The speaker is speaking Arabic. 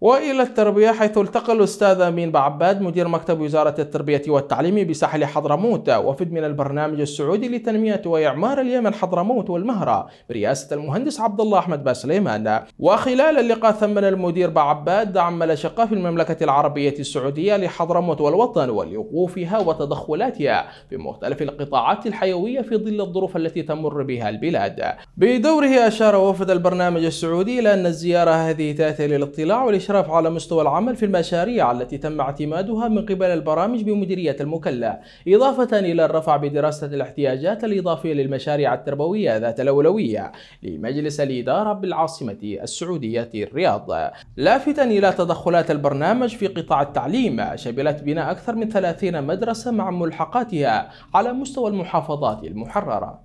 وإلى التربية حيث التقى الأستاذ أمين بعباد مدير مكتب وزارة التربية والتعليم بساحل حضرموت وفد من البرنامج السعودي لتنمية وإعمار اليمن حضرموت والمهرة برئاسة المهندس عبد الله أحمد باسليمان وخلال اللقاء ثمن المدير بعباد دعم الأشقاء في المملكة العربية السعودية لحضرموت والوطن ولوقوفها وتدخلاتها في مختلف القطاعات الحيوية في ظل الظروف التي تمر بها البلاد بدوره أشار وفد البرنامج السعودي إلى أن الزيارة هذه تأتي للاطلاع الإشراف على مستوى العمل في المشاريع التي تم اعتمادها من قبل البرامج بمديرية المكلة إضافة إلى الرفع بدراسة الاحتياجات الإضافية للمشاريع التربوية ذات الأولوية لمجلس الإدارة بالعاصمة السعودية الرياض لافتا إلى تدخلات البرنامج في قطاع التعليم شملت بناء أكثر من 30 مدرسة مع ملحقاتها على مستوى المحافظات المحررة